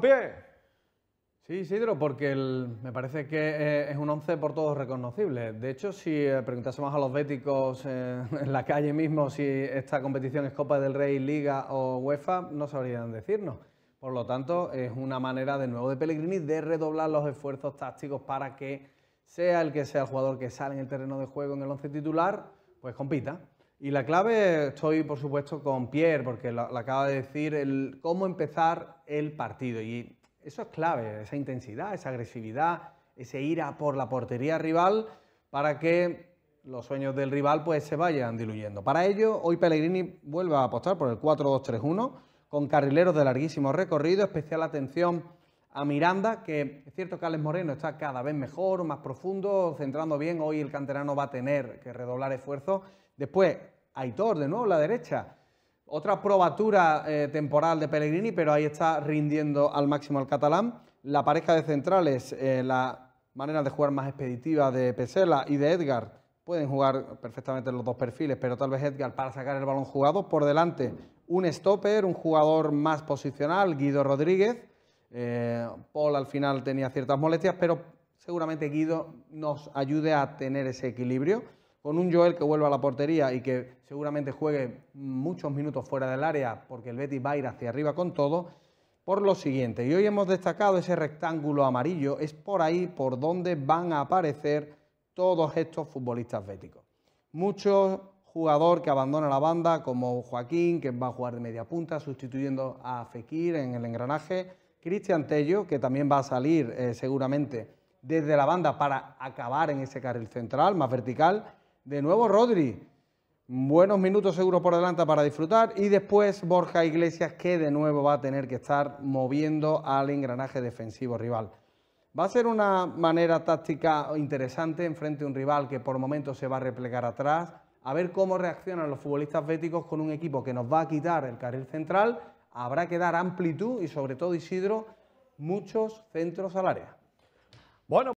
pie. Sí, Isidro, porque me parece que eh, es un 11 por todos reconocible. De hecho, si eh, preguntásemos a los béticos eh, en la calle mismo si esta competición es Copa del Rey, Liga o UEFA, no sabrían decirnos. Por lo tanto, es una manera de nuevo de Pellegrini de redoblar los esfuerzos tácticos para que sea el que sea el jugador que sale en el terreno de juego en el 11 titular, pues compita. Y la clave, estoy por supuesto con Pierre, porque lo, acaba de decir, el cómo empezar el partido. Y eso es clave, esa intensidad, esa agresividad, ese ir a por la portería rival para que los sueños del rival pues, se vayan diluyendo. Para ello, hoy Pellegrini vuelve a apostar por el 4-2-3-1 con carrileros de larguísimo recorrido, especial atención a Miranda, que es cierto que Alex Moreno está cada vez mejor, más profundo, centrando bien. Hoy el canterano va a tener que redoblar esfuerzo. Después, Aitor, de nuevo, la derecha. Otra probatura eh, temporal de Pellegrini, pero ahí está rindiendo al máximo el catalán. La pareja de centrales, eh, la manera de jugar más expeditiva de Pesela y de Edgar, pueden jugar perfectamente los dos perfiles, pero tal vez Edgar para sacar el balón jugado. Por delante, un stopper, un jugador más posicional, Guido Rodríguez. Eh, Paul al final tenía ciertas molestias, pero seguramente Guido nos ayude a tener ese equilibrio. Con un Joel que vuelva a la portería y que seguramente juegue muchos minutos fuera del área, porque el Betis va a ir hacia arriba con todo, por lo siguiente, y hoy hemos destacado ese rectángulo amarillo, es por ahí por donde van a aparecer todos estos futbolistas béticos. mucho jugador que abandona la banda, como Joaquín, que va a jugar de media punta, sustituyendo a Fekir en el engranaje, Cristian Tello, que también va a salir eh, seguramente desde la banda para acabar en ese carril central, más vertical. De nuevo Rodri, buenos minutos seguro por delante para disfrutar. Y después Borja Iglesias, que de nuevo va a tener que estar moviendo al engranaje defensivo rival. Va a ser una manera táctica interesante enfrente a un rival que por momentos se va a replegar atrás, a ver cómo reaccionan los futbolistas béticos con un equipo que nos va a quitar el carril central habrá que dar amplitud y sobre todo, Isidro, muchos centros al área.